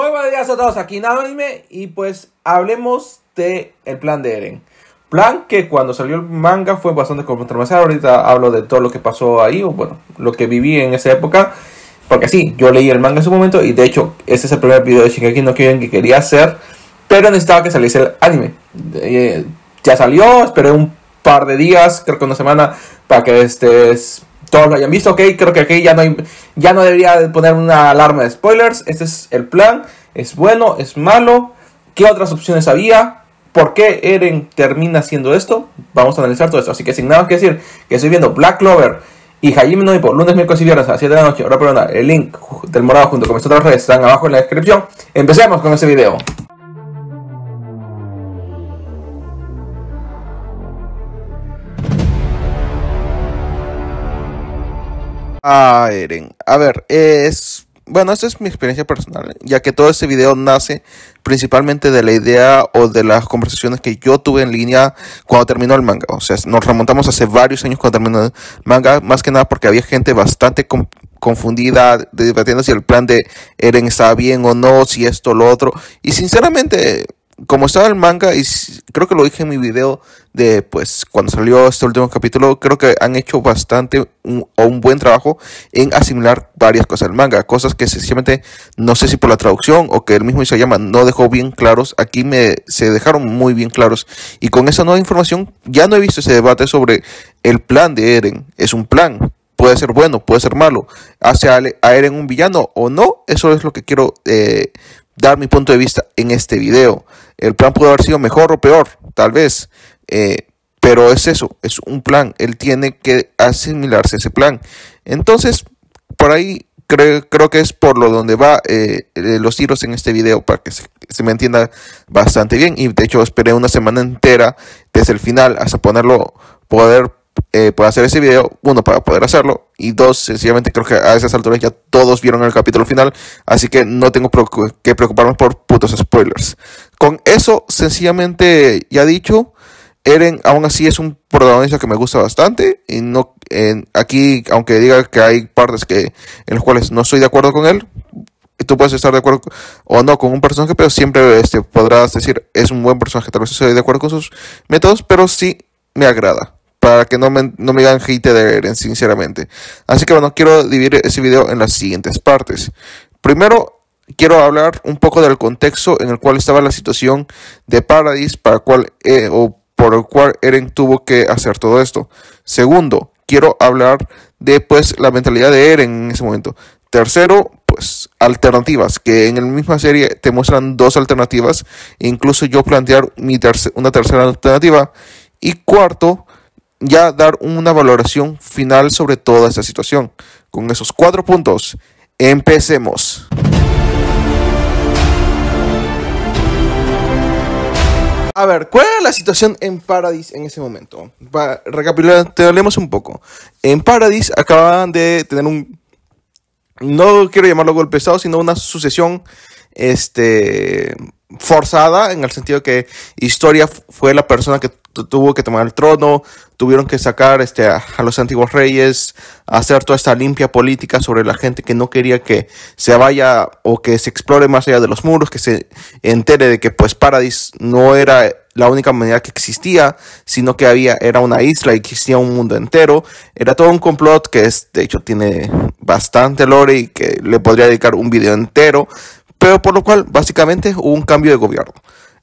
Muy buenos días a todos aquí en Anime y pues hablemos de el plan de Eren. Plan que cuando salió el manga fue bastante controversial. Ahorita hablo de todo lo que pasó ahí, o bueno, lo que viví en esa época. Porque sí, yo leí el manga en su momento y de hecho ese es el primer video de Shingeki no Kyojin que quería hacer. Pero necesitaba que saliese el anime. Eh, ya salió, esperé un par de días, creo que una semana, para que este todos lo hayan visto, ok, creo que aquí ya no, hay, ya no debería poner una alarma de spoilers, este es el plan, es bueno, es malo, ¿qué otras opciones había? ¿Por qué Eren termina haciendo esto? Vamos a analizar todo esto, así que sin nada más que decir, que estoy viendo Black Clover y Hajime no por lunes, miércoles y viernes a las 7 de la noche, ahora perdona, el link del morado junto con mis otras redes están abajo en la descripción, empecemos con este video. Ah, Eren. A ver, es. Bueno, esta es mi experiencia personal, ya que todo este video nace principalmente de la idea o de las conversaciones que yo tuve en línea cuando terminó el manga. O sea, nos remontamos hace varios años cuando terminó el manga, más que nada porque había gente bastante confundida, debatiendo si el plan de Eren estaba bien o no, si esto o lo otro. Y sinceramente, como estaba el manga, y creo que lo dije en mi video de pues cuando salió este último capítulo, creo que han hecho bastante o un buen trabajo en asimilar varias cosas del manga, cosas que sencillamente no sé si por la traducción o que el mismo Isayama no dejó bien claros, aquí me se dejaron muy bien claros. Y con esa nueva información ya no he visto ese debate sobre el plan de Eren, es un plan, puede ser bueno, puede ser malo, hace a, Eren un villano o no, eso es lo que quiero eh, dar mi punto de vista en este video. El plan pudo haber sido mejor o peor, tal vez. Eh, pero es eso, es un plan. Él tiene que asimilarse ese plan. Entonces, por ahí creo, creo que es por lo donde va eh, eh, los tiros en este video, para que se, se, me entienda bastante bien. Y de hecho, esperé una semana entera desde el final hasta ponerlo, poder eh, hacer ese video, uno, para poder hacerlo, y dos, sencillamente creo que a esas alturas ya todos vieron el capítulo final, así que no tengo que preocuparme por putos spoilers. Con eso, sencillamente ya dicho, Eren aún así es un protagonista que me gusta bastante, y no, aquí, aunque diga que hay partes que, en las cuales no estoy de acuerdo con él, tú puedes estar de acuerdo o no con un personaje, pero siempre este, podrás decir, es un buen personaje, tal vez estoy de acuerdo con sus métodos, pero sí me agrada para que no me, no me hagan hate de Eren, sinceramente. Así que bueno, quiero dividir ese video en las siguientes partes. Primero, quiero hablar un poco del contexto en el cual estaba la situación de Paradis para cual, eh, o por el cual Eren tuvo que hacer todo esto. Segundo, quiero hablar de pues, la mentalidad de Eren en ese momento. Tercero, pues alternativas, que en la misma serie te muestran dos alternativas, incluso yo plantear mi una tercera alternativa. Y cuarto, ya dar una valoración final sobre toda esta situación. Con esos cuatro puntos, empecemos. A ver, ¿cuál era la situación en Paradis en ese momento? Para recapitulemos un poco. En Paradis acababan de tener un. No quiero llamarlo golpe sino una sucesión este, forzada, en el sentido que Historia fue la persona que tuvo que tomar el trono, tuvieron que sacar este, a, los antiguos reyes, hacer toda esta limpia política sobre la gente que no quería que se vaya o que se explore más allá de los muros, que se entere de que pues Paradis no era la única manera que existía, sino que había, era una isla y existía un mundo entero. Era todo un complot que de hecho tiene bastante lore y que le podría dedicar un video entero, pero por lo cual básicamente hubo un cambio de gobierno.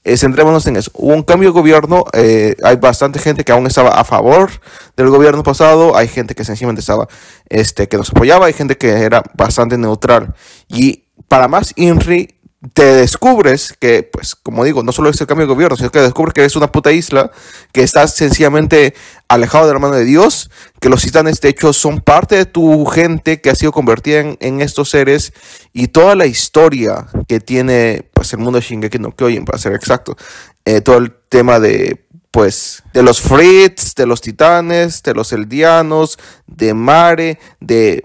Eh, centrémonos en eso. Hubo un cambio de gobierno, eh, hay bastante gente que aún estaba a favor del gobierno pasado, hay gente que sencillamente estaba, este, que nos apoyaba, hay gente que era bastante neutral. Y para más, INRI te descubres que, pues, como digo, no solo es el cambio de gobierno, sino que descubres que eres una puta isla, que estás sencillamente alejado de la mano de Dios, que los titanes, de hecho, son parte de tu gente que ha sido convertida en, estos seres y toda la historia que tiene, pues, el mundo de Shingeki no Kyojin, para ser exacto. Eh, todo el tema de, pues de los Fritz, de los Titanes, de los Eldianos, de Mare, de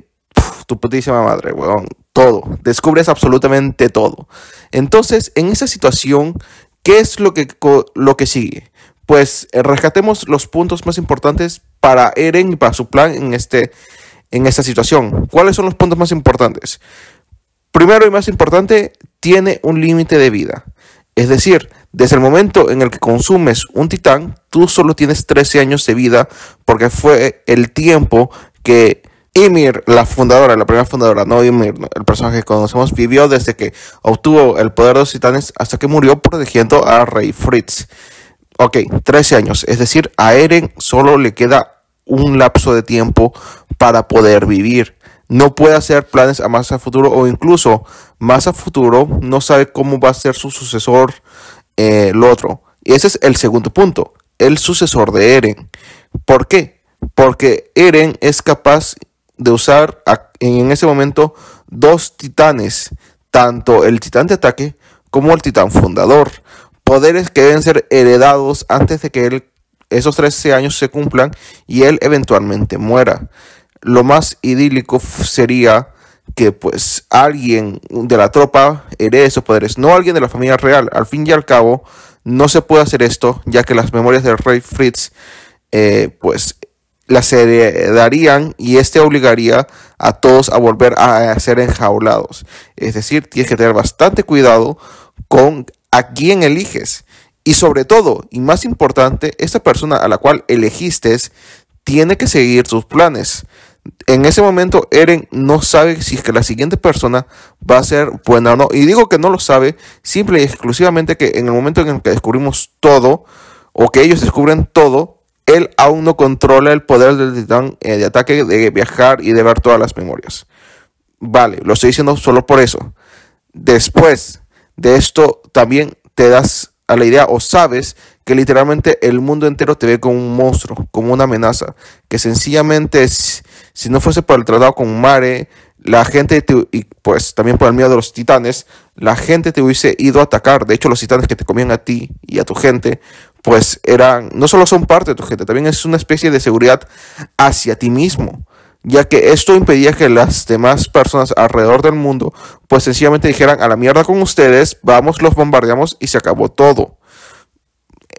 tu putísima madre, weón todo, descubres absolutamente todo. Entonces, en esa situación, ¿qué es lo que, lo que sigue? Pues eh, rescatemos los puntos más importantes para Eren y para su plan en, este, en esta situación. ¿Cuáles son los puntos más importantes? Primero y más importante, tiene un límite de vida. Es decir, desde el momento en el que consumes un titán, tú solo tienes 13 años de vida porque fue el tiempo que Ymir, la fundadora, la primera fundadora, no Ymir, el personaje que conocemos, vivió desde que obtuvo el poder de los titanes hasta que murió protegiendo a Rey Fritz. Ok, 13 años, es decir, a Eren solo le queda un lapso de tiempo para poder vivir. No puede hacer planes a más a futuro o incluso más a futuro no sabe cómo va a ser su sucesor el eh, otro. Y ese es el segundo punto, el sucesor de Eren. ¿Por qué? Porque Eren es capaz de usar en ese momento dos titanes, tanto el titán de ataque como el titán fundador, poderes que deben ser heredados antes de que él, esos 13 años se cumplan y él eventualmente muera. Lo más idílico sería que pues alguien de la tropa herede esos poderes, no alguien de la familia real. Al fin y al cabo, no se puede hacer esto, ya que las memorias del rey Fritz eh, pues las heredarían y este obligaría a todos a volver a ser enjaulados. Es decir, tienes que tener bastante cuidado con a quién eliges. Y sobre todo, y más importante, esta persona a la cual elegiste tiene que seguir sus planes. En ese momento, Eren no sabe si es que la siguiente persona va a ser buena o no. Y digo que no lo sabe, simple y exclusivamente que en el momento en el que descubrimos todo, o que ellos descubren todo, él aún no controla el poder del titán eh, de ataque de viajar y de ver todas las memorias. Vale, lo estoy diciendo solo por eso. Después de esto también te das a la idea o sabes que literalmente el mundo entero te ve como un monstruo, como una amenaza, que sencillamente si no fuese por el tratado con Mare, la gente y pues también por el miedo de los titanes, la gente te hubiese ido a atacar. De hecho, los titanes que te comían a ti y a tu gente pues eran, no solo son parte de tu gente, también es una especie de seguridad hacia ti mismo, ya que esto impedía que las demás personas alrededor del mundo, pues sencillamente dijeran a la mierda con ustedes, vamos, los bombardeamos y se acabó todo.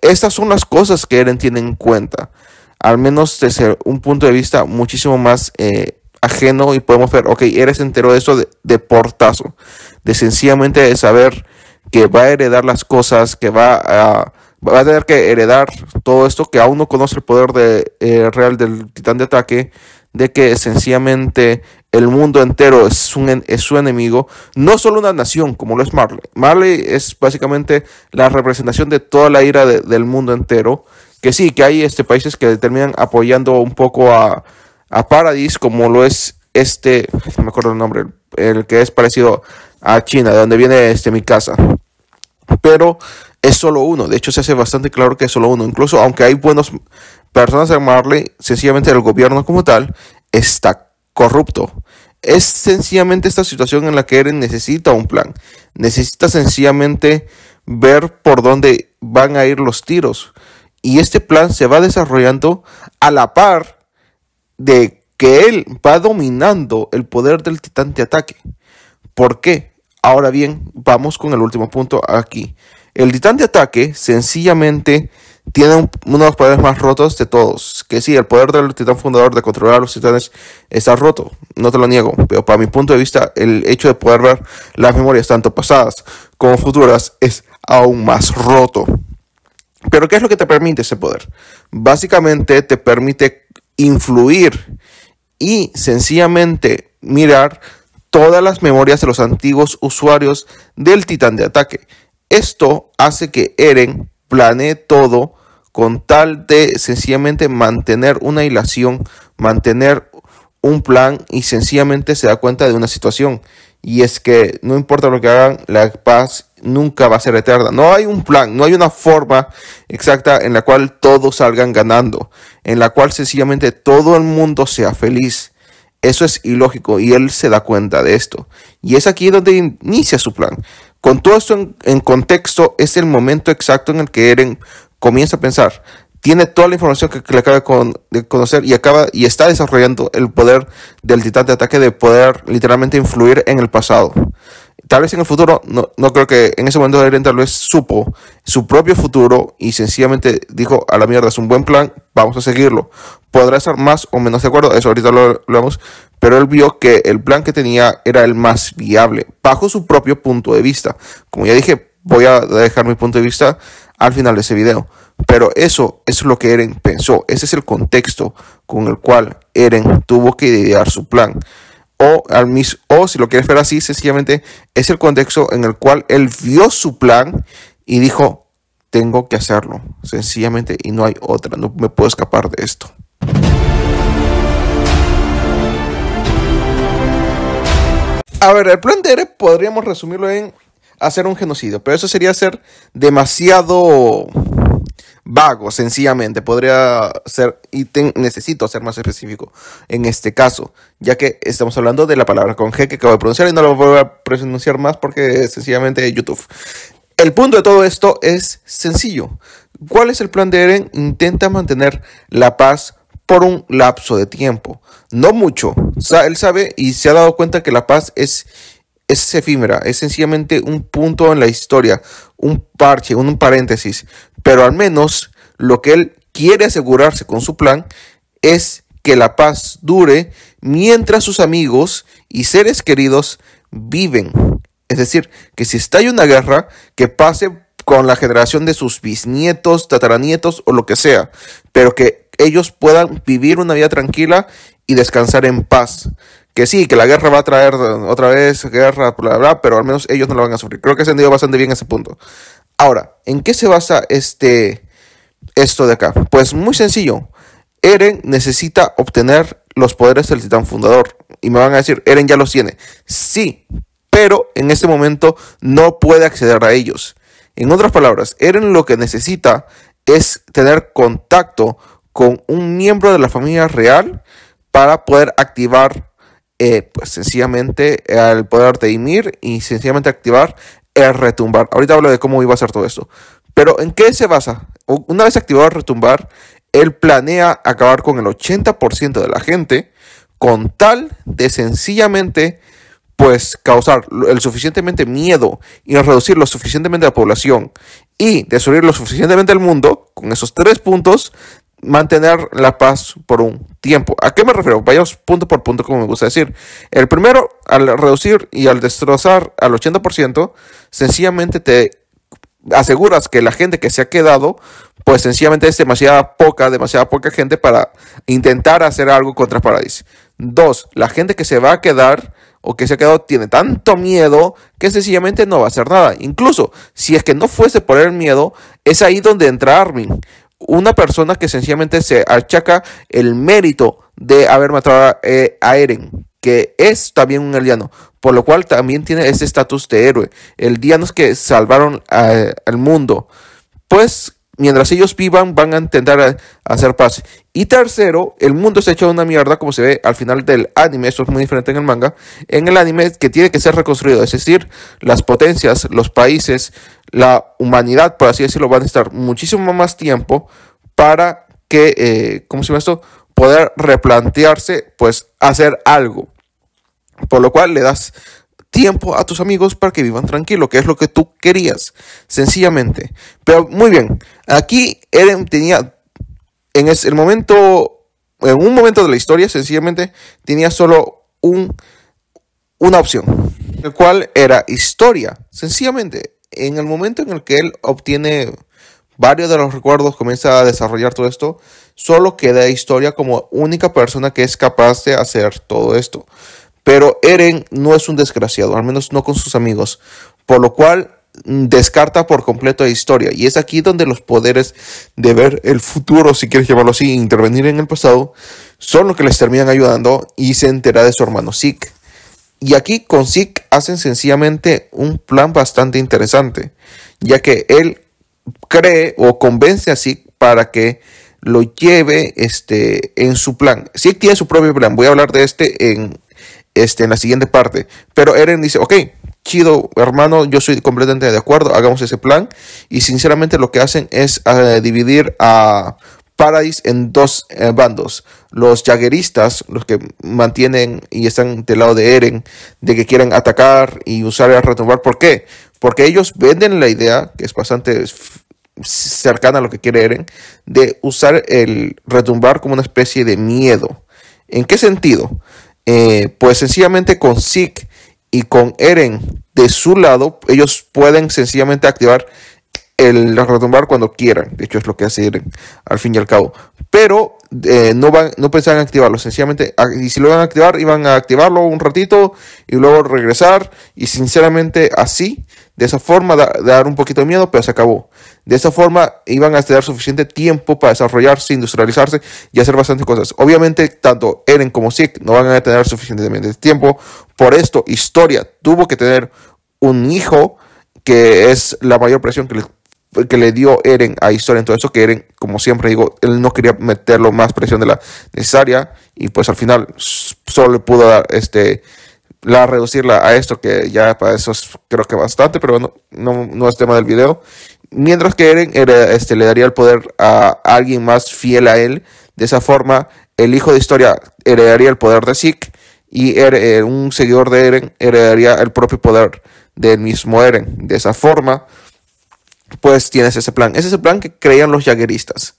Estas son las cosas que Eren tiene en cuenta, al menos desde un punto de vista muchísimo más eh, ajeno y podemos ver, ok, eres entero enteró de esto de, de portazo, de sencillamente de saber que va a heredar las cosas, que va a va a tener que heredar todo esto que aún no conoce el poder eh, real del titán de ataque, de que sencillamente el mundo entero es, un, es su enemigo, no solo una nación como lo es Marley. Marley es básicamente la representación de toda la ira del mundo entero, que sí, que hay este, países que terminan apoyando un poco a, a Paradis, como lo es este, no me acuerdo el nombre, el, que es parecido a China, de donde viene este mi casa. Pero es solo uno. De hecho, se hace bastante claro que es solo uno. Incluso aunque hay buenas personas en Marley, sencillamente el gobierno como tal está corrupto. Es sencillamente esta situación en la que Eren necesita un plan. Necesita sencillamente ver por dónde van a ir los tiros. Y este plan se va desarrollando a la par de que él va dominando el poder del titán de ataque. ¿Por qué? Ahora bien, vamos con el último punto aquí. El titán de ataque sencillamente tiene uno de los poderes más rotos de todos. Que sí, el poder del titán fundador de controlar a los titanes está roto, no te lo niego. Pero para mi punto de vista, el hecho de poder ver las memorias tanto pasadas como futuras es aún más roto. Pero ¿qué es lo que te permite ese poder? Básicamente te permite influir y sencillamente mirar todas las memorias de los antiguos usuarios del titán de ataque. Esto hace que Eren planee todo con tal de sencillamente mantener una hilación, mantener un plan y sencillamente se da cuenta de una situación. Y es que no importa lo que hagan, la paz nunca va a ser eterna. No hay un plan, no hay una forma exacta en la cual todos salgan ganando, en la cual sencillamente todo el mundo sea feliz. Eso es ilógico y él se da cuenta de esto. Y es aquí donde inicia su plan. Con todo esto en, contexto, es el momento exacto en el que Eren comienza a pensar. Tiene toda la información que, le acaba de conocer y acaba y está desarrollando el poder del titán de ataque de poder literalmente influir en el pasado. Tal vez en el futuro, no, no creo que en ese momento Eren tal vez supo su propio futuro y sencillamente dijo, a la mierda, es un buen plan, vamos a seguirlo. Podrá estar más o menos de acuerdo, eso ahorita lo hablamos, pero él vio que el plan que tenía era el más viable, bajo su propio punto de vista. Como ya dije, voy a dejar mi punto de vista al final de ese video. Pero eso es lo que Eren pensó, ese es el contexto con el cual Eren tuvo que idear su plan o, al mis, o si lo quieres ver así, sencillamente es el contexto en el cual él vio su plan y dijo, tengo que hacerlo, sencillamente, y no hay otra, no me puedo escapar de esto. A ver, el plan de ERE podríamos resumirlo en hacer un genocidio, pero eso sería ser demasiado vago, sencillamente. Podría ser y necesito ser más específico en este caso, ya que estamos hablando de la palabra con G que acabo de pronunciar y no lo voy a pronunciar más porque sencillamente YouTube. El punto de todo esto es sencillo. ¿Cuál es el plan de Eren? Intenta mantener la paz por un lapso de tiempo, no mucho. él sabe y se ha dado cuenta que la paz es es efímera, es sencillamente un punto en la historia, un parche, un paréntesis, pero al menos lo que él quiere asegurarse con su plan es que la paz dure mientras sus amigos y seres queridos viven. Es decir, que si está hay una guerra, que pase con la generación de sus bisnietos, tataranietos o lo que sea, pero que ellos puedan vivir una vida tranquila y descansar en paz que sí, que la guerra va a traer otra vez guerra, pero al menos ellos no la van a sufrir. Creo que se han ido bastante bien ese punto. Ahora, ¿en qué se basa este, esto de acá? Pues muy sencillo. Eren necesita obtener los poderes del titán fundador. Y me van a decir, Eren ya los tiene. Sí, pero en este momento no puede acceder a ellos. En otras palabras, Eren lo que necesita es tener contacto con un miembro de la familia real para poder activar eh, pues sencillamente al poder de Ymir y sencillamente activar el retumbar. Ahorita hablo de cómo iba a ser todo esto. Pero ¿en qué se basa? Una vez activado el retumbar, él planea acabar con el 80% de la gente con tal de sencillamente pues causar el suficientemente miedo y reducir lo suficientemente la población y destruir lo suficientemente el mundo con esos tres puntos mantener la paz por un tiempo. ¿A qué me refiero? Vayamos punto por punto, como me gusta decir. El primero, al reducir y al destrozar al 80%, sencillamente te aseguras que la gente que se ha quedado, pues sencillamente es demasiada poca, demasiada poca gente para intentar hacer algo contra Paradis. Dos, la gente que se va a quedar o que se ha quedado tiene tanto miedo que sencillamente no va a hacer nada. Incluso si es que no fuese por el miedo, es ahí donde entra Armin una persona que sencillamente se achaca el mérito de haber matado a, eh, Eren, que es también un alieno. por lo cual también tiene ese estatus de héroe. El es que salvaron al mundo. Pues mientras ellos vivan, van a intentar hacer paz. Y tercero, el mundo se ha hecho una mierda, como se ve al final del anime. Eso es muy diferente en el manga. En el anime, que tiene que ser reconstruido, es decir, las potencias, los países, la humanidad, por así decirlo, va a necesitar muchísimo más tiempo para que, como eh, ¿cómo se llama esto? Poder replantearse, pues hacer algo. Por lo cual le das tiempo a tus amigos para que vivan tranquilo, que es lo que tú querías, sencillamente. Pero muy bien, aquí Eren tenía, en el momento, en un momento de la historia, sencillamente, tenía solo un, una opción, el cual era historia, sencillamente en el momento en el que él obtiene varios de los recuerdos, comienza a desarrollar todo esto, solo queda historia como única persona que es capaz de hacer todo esto. Pero Eren no es un desgraciado, al menos no con sus amigos, por lo cual descarta por completo a historia. Y es aquí donde los poderes de ver el futuro, si quieres llamarlo así, intervenir en el pasado, son los que les terminan ayudando y se entera de su hermano Zeke. Y aquí con Zeke hacen sencillamente un plan bastante interesante, ya que él cree o convence a Zeke para que lo lleve este, en su plan. Zeke tiene su propio plan, voy a hablar de este en, este, en la siguiente parte. Pero Eren dice, ok, chido hermano, yo soy completamente de acuerdo, hagamos ese plan. Y sinceramente lo que hacen es eh, dividir a Paradise en dos eh, bandos. Los jagueristas, los que mantienen y están del lado de Eren, de que quieren atacar y usar el retumbar. ¿Por qué? Porque ellos venden la idea, que es bastante cercana a lo que quiere Eren, de usar el retumbar como una especie de miedo. ¿En qué sentido? Eh, pues sencillamente con Zeke y con Eren de su lado, ellos pueden sencillamente activar el retumbar cuando quieran. De hecho, es lo que hace Eren, al fin y al cabo. Pero eh, no, van, no pensaban activarlo. Sencillamente, ah, y si lo iban a activar, iban a activarlo un ratito y luego regresar. Y sinceramente, así, de esa forma, dar un poquito de miedo, pero se acabó. De esa forma, iban a tener suficiente tiempo para desarrollarse, industrializarse y hacer bastantes cosas. Obviamente, tanto Eren como Zeke no van a tener suficientemente tiempo. Por esto, Historia tuvo que tener un hijo que es la mayor presión que les que le dio Eren a Historia. todo eso que Eren, como siempre digo, él no quería meterlo más presión de la necesaria y pues al final solo le pudo este la reducirla a esto que ya para eso creo que bastante, pero bueno, no, no es tema del video. Mientras que Eren este, le daría el poder a alguien más fiel a él, de esa forma el hijo de Historia heredaría el poder de Zeke y er, eh, un seguidor de Eren heredaría el propio poder del mismo Eren. De esa forma, pues tienes ese plan. Ese es el plan que creían los jagueristas.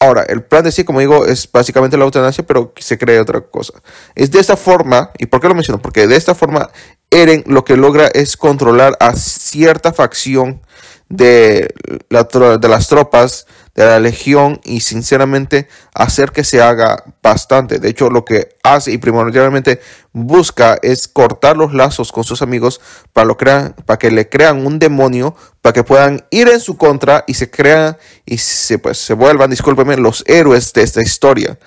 Ahora, el plan de sí, como digo, es básicamente la eutanasia, pero se cree otra cosa. Es de esta forma, ¿y por qué lo menciono? Porque de esta forma, Eren lo que logra es controlar a cierta facción de, las tropas de la legión y sinceramente hacer que se haga bastante. De hecho, lo que hace y primordialmente busca es cortar los lazos con sus amigos para, lo para que le crean un demonio, para que puedan ir en su contra y se crean y se, pues, se vuelvan, discúlpeme, los héroes de esta historia.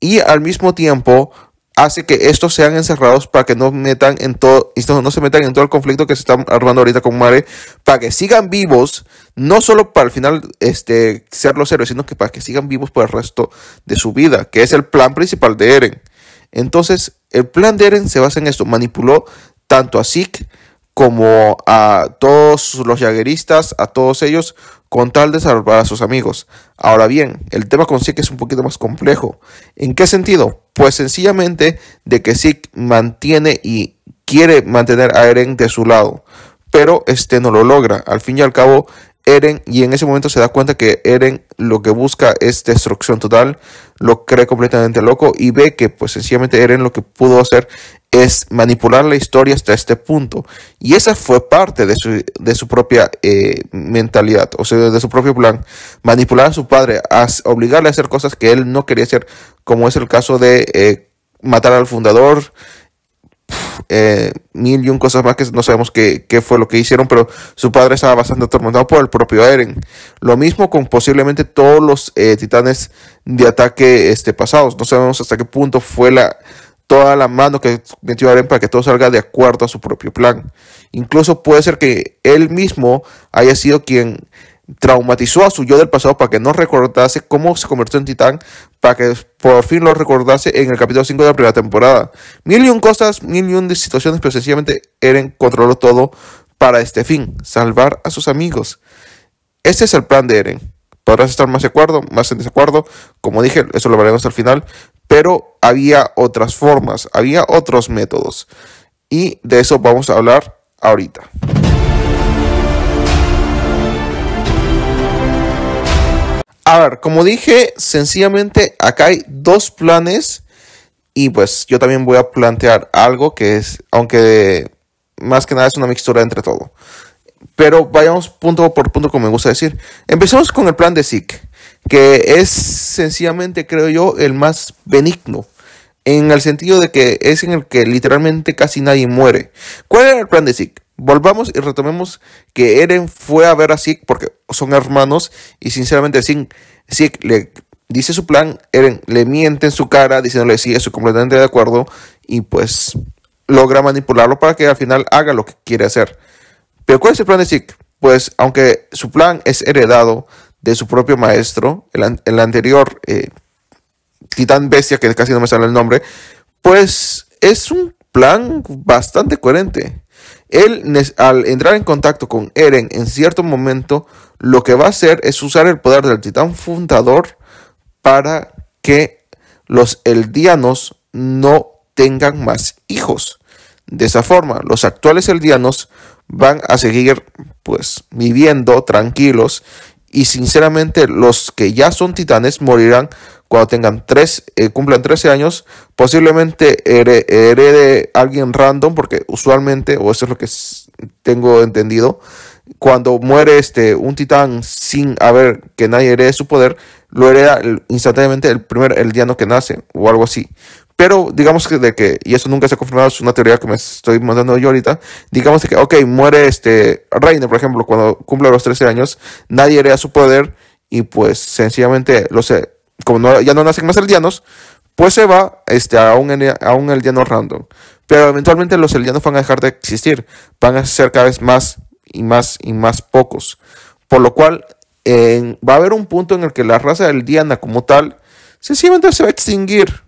Y al mismo tiempo hace que estos sean encerrados para que no metan en todo no se metan en todo el conflicto que se está armando ahorita con Mare para que sigan vivos no solo para al final este ser los héroes sino que para que sigan vivos por el resto de su vida que es el plan principal de Eren entonces el plan de Eren se basa en esto manipuló tanto a Zeke como a todos los jagueristas a todos ellos con tal de salvar a sus amigos. Ahora bien, el tema con Zeke es un poquito más complejo. ¿En qué sentido? Pues sencillamente de que Zeke mantiene y quiere mantener a Eren de su lado, pero este no lo logra. Al fin y al cabo, Eren, y en ese momento se da cuenta que Eren lo que busca es destrucción total, lo cree completamente loco y ve que pues sencillamente Eren lo que pudo hacer es manipular la historia hasta este punto. Y esa fue parte de su, de su propia eh, mentalidad, o sea, de su propio plan. Manipular a su padre, a obligarle a hacer cosas que él no quería hacer, como es el caso de eh, matar al fundador, eh, mil y un cosas más que no sabemos qué, qué, fue lo que hicieron, pero su padre estaba bastante atormentado por el propio Eren. Lo mismo con posiblemente todos los eh, titanes de ataque este, pasados. No sabemos hasta qué punto fue la, toda la mano que metió Eren para que todo salga de acuerdo a su propio plan. Incluso puede ser que él mismo haya sido quien traumatizó a su yo del pasado para que no recordase cómo se convirtió en titán, para que por fin lo recordase en el capítulo 5 de la primera temporada. Mil y un cosas, mil y un de situaciones, pero sencillamente Eren controló todo para este fin, salvar a sus amigos. Este es el plan de Eren. Podrás estar más de acuerdo, más en desacuerdo. Como dije, eso lo veremos al final. Pero había otras formas, había otros métodos. Y de eso vamos a hablar ahorita. A ver, como dije, sencillamente acá hay dos planes y pues yo también voy a plantear algo que es, aunque más que nada es una mixtura entre todo. Pero vayamos punto por punto como me gusta decir. Empezamos con el plan de SIC que es sencillamente, creo yo, el más benigno, en el sentido de que es en el que literalmente casi nadie muere. ¿Cuál era el plan de Zeke? Volvamos y retomemos que Eren fue a ver a Zeke porque son hermanos y sinceramente Zeke, le dice su plan, Eren le miente en su cara diciéndole sí, estoy completamente de acuerdo y pues logra manipularlo para que al final haga lo que quiere hacer. Pero ¿cuál es el plan de Zeke? Pues aunque su plan es heredado de su propio maestro, el, el anterior eh, titán bestia, que casi no me sale el nombre, pues es un plan bastante coherente. Él, al entrar en contacto con Eren en cierto momento, lo que va a hacer es usar el poder del titán fundador para que los eldianos no tengan más hijos. De esa forma, los actuales eldianos van a seguir pues viviendo tranquilos y sinceramente los que ya son titanes morirán cuando tengan tres, eh, cumplan 13 años, posiblemente herede alguien random, porque usualmente, o eso es lo que tengo entendido, cuando muere este, un titán sin haber que nadie herede su poder, lo hereda instantáneamente el primer el que nace, o algo así. Pero digamos que de que, y eso nunca se ha confirmado, es una teoría que me estoy mandando yo ahorita, digamos que, ok, muere este Reiner, por ejemplo, cuando cumple los 13 años, nadie hereda su poder y pues sencillamente, lo sé como no, ya no nacen más eldianos, pues se va este, a, un, a un eldiano random. Pero eventualmente los eldianos van a dejar de existir, van a ser cada vez más y más y más pocos. Por lo cual, va a haber un punto en el que la raza eldiana como tal, sencillamente se va a extinguir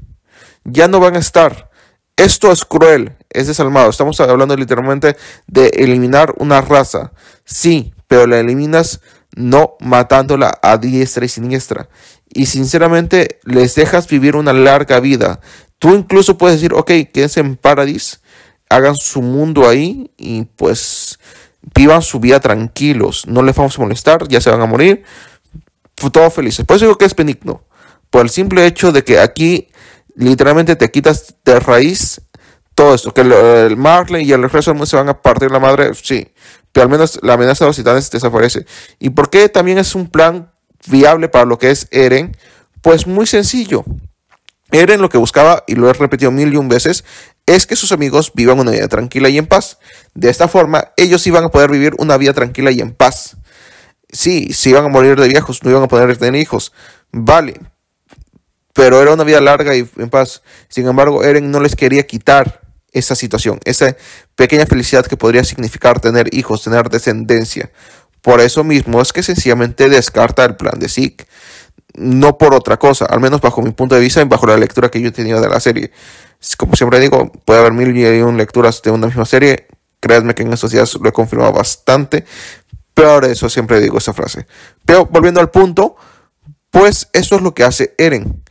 ya no van a estar. Esto es cruel, es desalmado. Estamos hablando literalmente de eliminar una raza. Sí, pero la eliminas no matándola a diestra y siniestra. Y sinceramente les dejas vivir una larga vida. Tú incluso puedes decir, ok, quédense en Paradis, hagan su mundo ahí y pues vivan su vida tranquilos. No les vamos a molestar, ya se van a morir. Todos felices. Por eso digo que es benigno. Por el simple hecho de que aquí literalmente te quitas de raíz todo esto, que el, Marley y el resto del se van a partir la madre, sí, pero al menos la amenaza de los titanes desaparece. ¿Y por qué también es un plan viable para lo que es Eren? Pues muy sencillo. Eren lo que buscaba, y lo he repetido mil y un veces, es que sus amigos vivan una vida tranquila y en paz. De esta forma, ellos iban a poder vivir una vida tranquila y en paz. Sí, si van a morir de viejos, no iban a poder tener hijos. Vale, pero era una vida larga y en paz. Sin embargo, Eren no les quería quitar esa situación, esa pequeña felicidad que podría significar tener hijos, tener descendencia. Por eso mismo es que sencillamente descarta el plan de Zeke. No por otra cosa, al menos bajo mi punto de vista y bajo la lectura que yo he tenido de la serie. Como siempre digo, puede haber mil y un lecturas de una misma serie. Créanme que en estos días lo he confirmado bastante. Pero eso siempre digo esa frase. Pero volviendo al punto, pues eso es lo que hace Eren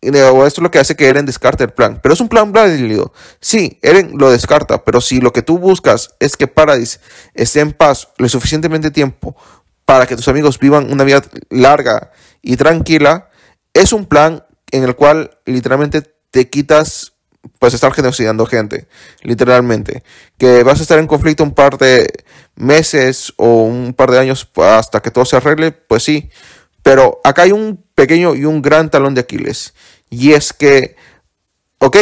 esto es lo que hace que Eren descarte el plan. Pero es un plan válido. Sí, Eren lo descarta, pero si lo que tú buscas es que Paradis esté en paz lo suficientemente tiempo para que tus amigos vivan una vida larga y tranquila, es un plan en el cual literalmente te quitas pues estar genocidando gente, literalmente. Que vas a estar en conflicto un par de meses o un par de años hasta que todo se arregle, pues sí. Pero acá hay un pequeño y un gran talón de Aquiles. Y es que, ok,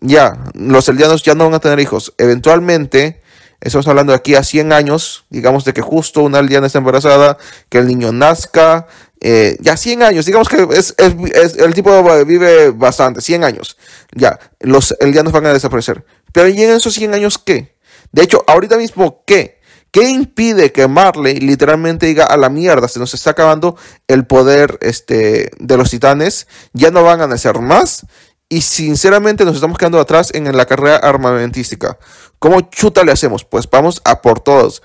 ya, los eldianos ya no van a tener hijos. Eventualmente, estamos hablando de aquí a 100 años, digamos de que justo una aldeana está embarazada, que el niño nazca, eh, ya 100 años, digamos que es, el tipo vive bastante, 100 años, ya, los eldianos van a desaparecer. Pero ¿y en esos 100 años qué? De hecho, ahorita mismo, ¿qué? ¿Qué impide que Marley literalmente diga a la mierda, se nos está acabando el poder este, de los titanes, ya no van a nacer más? Y sinceramente nos estamos quedando atrás en la carrera armamentística. ¿Cómo chuta le hacemos? Pues vamos a por todos.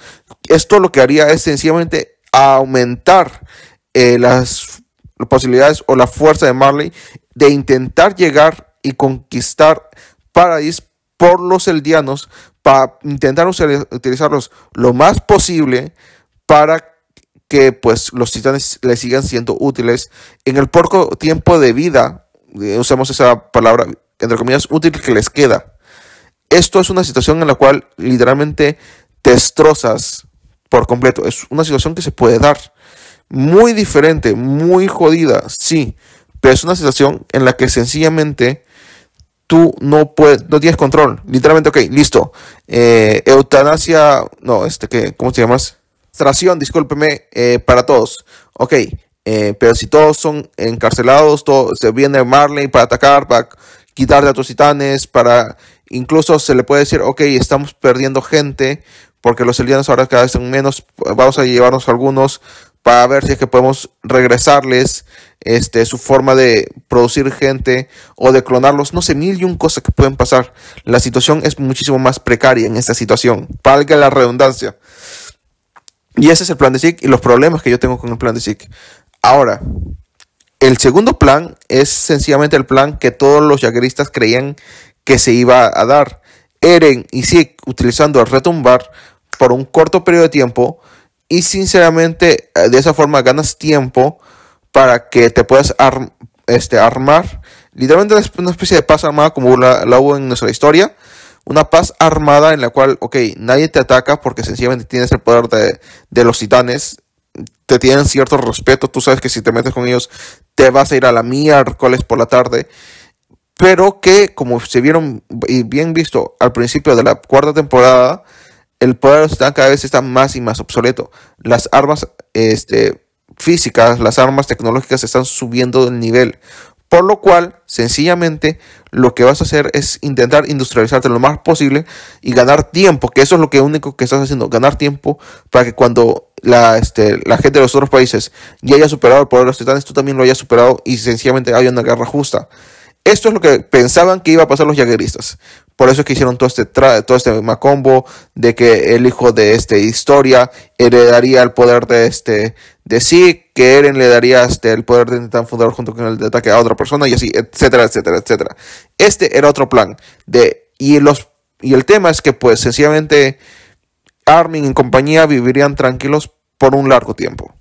Esto lo que haría es sencillamente aumentar eh, las posibilidades o la fuerza de Marley de intentar llegar y conquistar Paradis por los eldianos para intentar utilizarlos lo más posible para que pues los titanes les sigan siendo útiles en el poco tiempo de vida, eh, usamos esa palabra entre comillas útil que les queda. Esto es una situación en la cual literalmente te destrozas por completo. Es una situación que se puede dar. Muy diferente, muy jodida, sí, pero es una situación en la que sencillamente tú no puedes, no tienes control. Literalmente, ok, listo. Eh, eutanasia, no, este, ¿qué? ¿cómo se llamas? extracción, discúlpeme, eh, para todos. Ok, eh, pero si todos son encarcelados, todo, se viene Marley para atacar, para quitarle a tus titanes, para... Incluso se le puede decir, ok, estamos perdiendo gente porque los elianos ahora cada vez son menos, vamos a llevarnos algunos, para ver si es que podemos regresarles este, su forma de producir gente o de clonarlos. No sé, mil y un cosas que pueden pasar. La situación es muchísimo más precaria en esta situación. Valga la redundancia. Y ese es el plan de SIC y los problemas que yo tengo con el plan de SIC. Ahora, el segundo plan es sencillamente el plan que todos los yagueristas creían que se iba a dar. Eren y SIC utilizando el retumbar por un corto periodo de tiempo y sinceramente, eh, de esa forma ganas tiempo para que te puedas este, armar. Literalmente una especie de paz armada como la, la, hubo en nuestra historia. Una paz armada en la cual, ok, nadie te ataca porque sencillamente tienes el poder de, los titanes. Te tienen cierto respeto. Tú sabes que si te metes con ellos te vas a ir a la es por la tarde pero que como se vieron y bien visto al principio de la cuarta temporada, el poder de los está cada vez está más y más obsoleto. Las armas este, físicas, las armas tecnológicas están subiendo del nivel. Por lo cual, sencillamente, lo que vas a hacer es intentar industrializarte lo más posible y ganar tiempo, que eso es lo que único que estás haciendo, ganar tiempo para que cuando la, este, la gente de los otros países ya haya superado el poder de los titanes, tú también lo hayas superado y sencillamente haya una guerra justa. Esto es lo que pensaban que iba a pasar los jagueristas. Por eso es que hicieron todo este, todo este macombo de que el hijo de esta Historia heredaría el poder de este de sí, que Eren le daría este, el poder de intentar fundador junto con el de ataque a otra persona y así, etcétera, etcétera, etcétera. Este era otro plan de y los y el tema es que pues sencillamente Armin y compañía vivirían tranquilos por un largo tiempo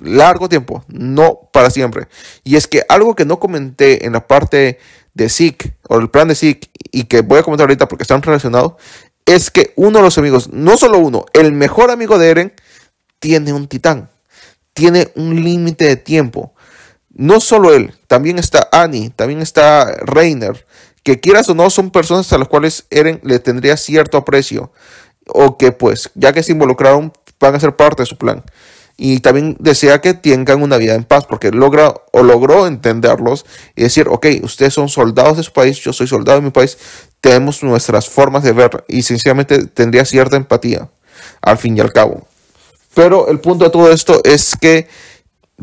largo tiempo, no para siempre. Y es que algo que no comenté en la parte de SIC o el plan de SIC y que voy a comentar ahorita porque están relacionados, es que uno de los amigos, no solo uno, el mejor amigo de Eren tiene un titán, tiene un límite de tiempo. No solo él, también está Annie, también está Reiner, que quieras o no son personas a las cuales Eren le tendría cierto aprecio o que pues ya que se involucraron van a ser parte de su plan y también desea que tengan una vida en paz porque logra o logró entenderlos y decir, ok, ustedes son soldados de su país, yo soy soldado de mi país, tenemos nuestras formas de ver y sinceramente tendría cierta empatía al fin y al cabo. Pero el punto de todo esto es que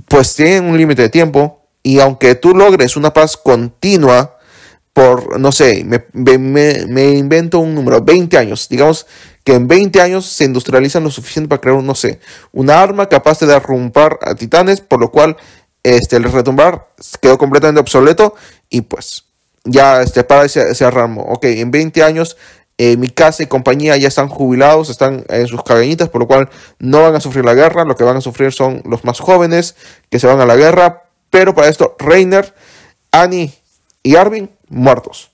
pues tienen un límite de tiempo y aunque tú logres una paz continua, por, no sé, me, invento un número, 20 años. Digamos que en 20 años se industrializan lo suficiente para crear, no sé, una arma capaz de derrumbar a titanes, por lo cual este, el retumbar quedó completamente obsoleto y pues ya este, para ese, ramo. Ok, en 20 años eh, mi casa y compañía ya están jubilados, están en sus cabañitas, por lo cual no van a sufrir la guerra. Lo que van a sufrir son los más jóvenes que se van a la guerra. Pero para esto, Reiner, Annie y Arvin muertos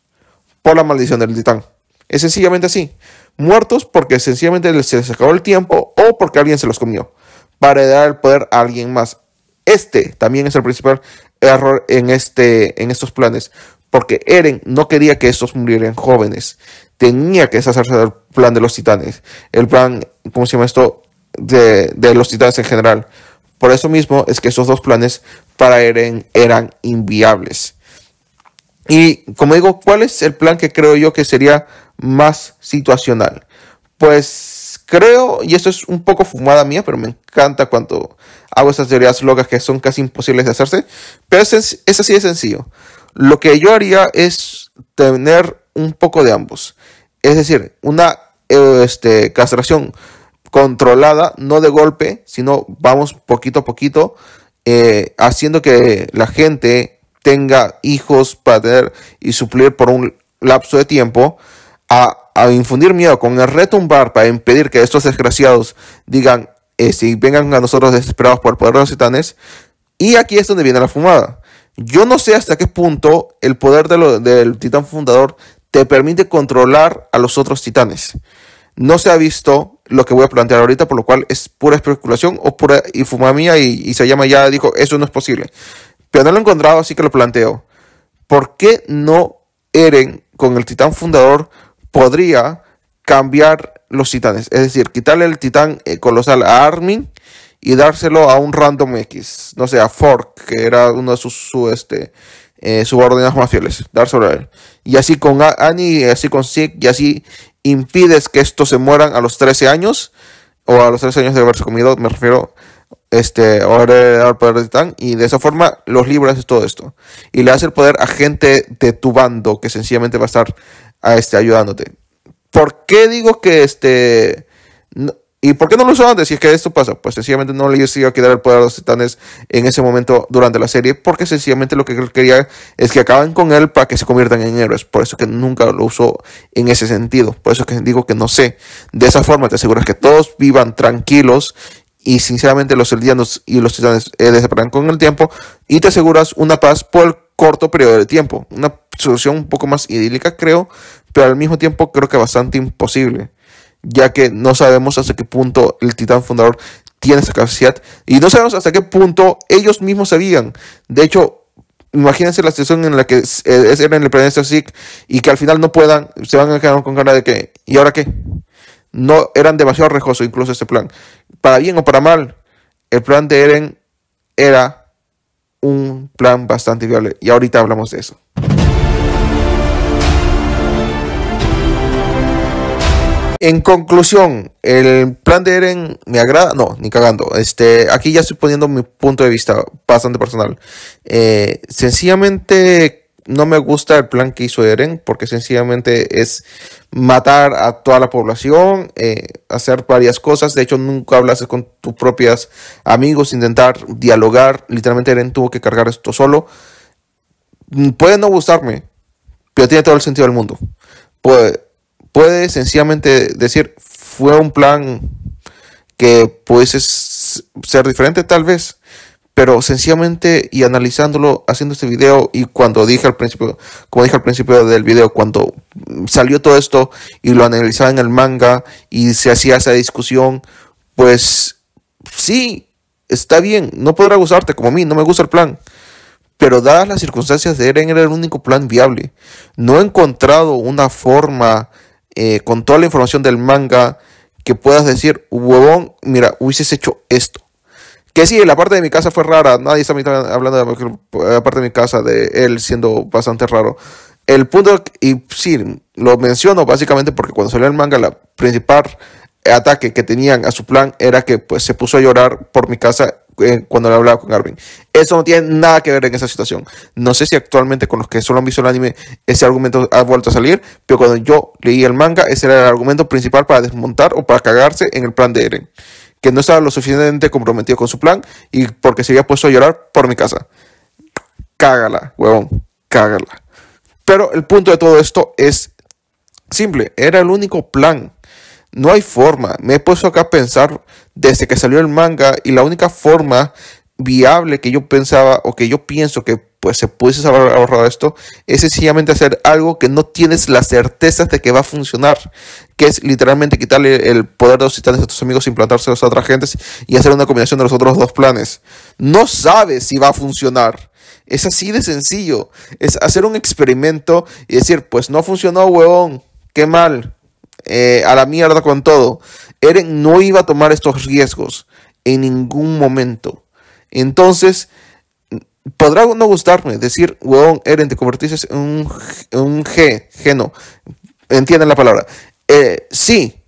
por la maldición del titán. Es sencillamente así. Muertos porque sencillamente se les acabó el tiempo o porque alguien se los comió para dar el poder a alguien más. Este también es el principal error en, este, en estos planes, porque Eren no quería que estos murieran jóvenes. Tenía que deshacerse del plan de los titanes, el plan, ¿cómo se llama esto? De, de los titanes en general. Por eso mismo es que esos dos planes para Eren eran inviables. Y como digo, ¿cuál es el plan que creo yo que sería más situacional? Pues creo, y esto es un poco fumada mía, pero me encanta cuando hago esas teorías locas que son casi imposibles de hacerse, pero es, así de sencillo. Lo que yo haría es tener un poco de ambos. Es decir, una eh, este, castración controlada, no de golpe, sino vamos poquito a poquito, eh, haciendo que la gente tenga hijos para tener y suplir por un lapso de tiempo, a, infundir miedo, con el retumbar para impedir que estos desgraciados digan, eh, si vengan a nosotros desesperados por el poder de los titanes, y aquí es donde viene la fumada. Yo no sé hasta qué punto el poder del titán fundador te permite controlar a los otros titanes. No se ha visto lo que voy a plantear ahorita, por lo cual es pura especulación o pura y fuma mía y, y se llama ya, dijo, eso no es posible pero no lo he encontrado, así que lo planteo. ¿Por qué no Eren con el titán fundador podría cambiar los titanes? Es decir, quitarle el titán eh, colosal a Armin y dárselo a un random X, no sé, a Fork, que era uno de sus este, eh, subordinados más fieles, Dar a él. Y así con Annie, y así con Sig, y así impides que estos se mueran a los 13 años, o a los 13 años de haberse comido, me refiero este, ahora, el y de esa forma los libras de todo esto. Y le das el poder a gente de tu bando que sencillamente va a estar a este, ayudándote. ¿Por qué digo que este... ¿Y por qué no lo usó antes? Si es que esto pasa, pues sencillamente no le iba a quedar el poder a los titanes en ese momento durante la serie, porque sencillamente lo que quería es que acaben con él para que se conviertan en héroes. Por eso que nunca lo usó en ese sentido. Por eso que digo que no sé. De esa forma te aseguras que todos vivan tranquilos y sinceramente los eldianos y los titanes eh, separan con el tiempo y te aseguras una paz por el corto periodo de tiempo. Una solución un poco más idílica creo, pero al mismo tiempo creo que bastante imposible, ya que no sabemos hasta qué punto el titán fundador tiene esa capacidad y no sabemos hasta qué punto ellos mismos sabían. De hecho, imagínense la situación en la que es, eh, en el de SIC y que al final no puedan, se van a quedar con ganas de que, ¿y ahora qué? No, eran demasiado rejosos incluso ese plan para bien o para mal, el plan de Eren era un plan bastante viable. Y ahorita hablamos de eso. En conclusión, el plan de Eren me agrada, no, ni cagando. Este, aquí ya estoy poniendo mi punto de vista bastante personal. Eh, sencillamente no me gusta el plan que hizo Eren, porque sencillamente es matar a toda la población, eh, hacer varias cosas. De hecho, nunca hablas con tus propios amigos, intentar dialogar. Literalmente Eren tuvo que cargar esto solo. Puede no gustarme, pero tiene todo el sentido del mundo. Puede, puede sencillamente decir, fue un plan que pudiese ser diferente tal vez, pero sencillamente y analizándolo, haciendo este video y cuando dije al principio, como dije al principio del video, cuando salió todo esto y lo analizaba en el manga y se hacía esa discusión, pues sí, está bien, no podrá gustarte como a mí, no me gusta el plan. Pero dadas las circunstancias de Eren era el único plan viable. No he encontrado una forma eh, con toda la información del manga que puedas decir, huevón, mira, hubieses hecho esto que sí, la parte de mi casa fue rara. Nadie está hablando de la eh, parte de mi casa, de él siendo bastante raro. El punto, y sí, lo menciono básicamente porque cuando salió el manga, la principal ataque que tenían a su plan era que pues, se puso a llorar por mi casa eh, cuando le hablaba con Arvin. Eso no tiene nada que ver en esa situación. No sé si actualmente con los que solo han visto el anime ese argumento ha vuelto a salir, pero cuando yo leí el manga, ese era el argumento principal para desmontar o para cagarse en el plan de Eren que no estaba lo suficientemente comprometido con su plan y porque se había puesto a llorar por mi casa. Cágala, huevón, cágala. Pero el punto de todo esto es simple, era el único plan. No hay forma. Me he puesto acá a pensar desde que salió el manga y la única forma viable que yo pensaba o que yo pienso que pues se pudiese haber ahorrado esto, es sencillamente hacer algo que no tienes las certezas de que va a funcionar, que es literalmente quitarle el poder de los titanes a tus amigos, implantárselos a otras gentes y hacer una combinación de los otros dos planes. No sabes si va a funcionar. Es así de sencillo. Es hacer un experimento y decir, pues no funcionó, huevón, qué mal. Eh, a la mierda con todo. Eren no iba a tomar estos riesgos en ningún momento. Entonces, podrá no gustarme, decir, weón, Eren, te convertiste en un, G, geno. Entienden la palabra. Eh, sí,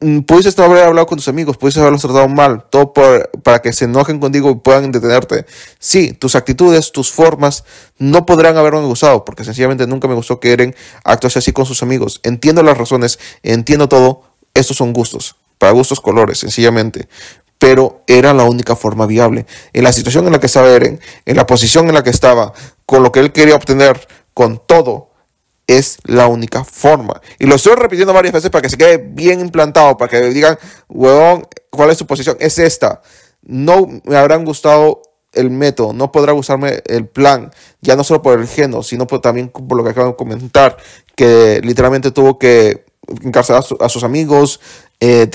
mm, Pudiste no haber hablado con tus amigos, pudiste haberlos tratado mal, todo para que se enojen contigo y puedan detenerte. Sí, tus actitudes, tus formas no podrán haberme gustado, porque sencillamente nunca me gustó que Eren actuase así con sus amigos. Entiendo las razones, entiendo todo, estos son gustos, para gustos colores, sencillamente pero era la única forma viable. En la situación en la que estaba Eren, en la posición en la que estaba, con lo que él quería obtener, con todo, es la única forma. Y lo estoy repitiendo varias veces para que se quede bien implantado, para que digan, huevón, ¿cuál es su posición? Es esta. No me habrán gustado el método, no podrá gustarme el plan, ya no solo por el geno, sino también por lo que acaban de comentar, que literalmente tuvo que encarcelar a sus amigos, eh,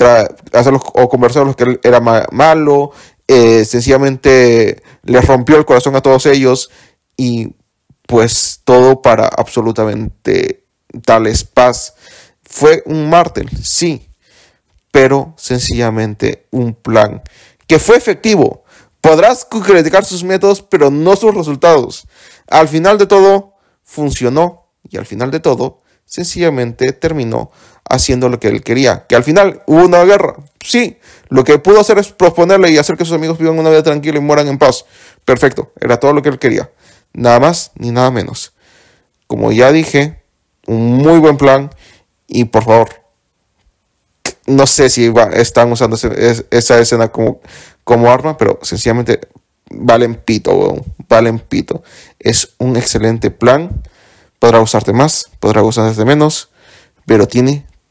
hacerlos o los que él era malo, eh, sencillamente les rompió el corazón a todos ellos y pues todo para absolutamente tales paz. Fue un martel sí, pero sencillamente un plan que fue efectivo. Podrás criticar sus métodos, pero no sus resultados. Al final de todo, funcionó y al final de todo, sencillamente terminó haciendo lo que él quería. Que al final hubo una guerra, sí. Lo que pudo hacer es proponerle y hacer que sus amigos vivan una vida tranquila y mueran en paz. Perfecto, era todo lo que él quería. Nada más ni nada menos. Como ya dije, un muy buen plan y por favor, no sé si están usando esa escena como, arma, pero sencillamente valen pito, valen pito. Es un excelente plan. Podrá usarte más, podrá usarte menos, pero tiene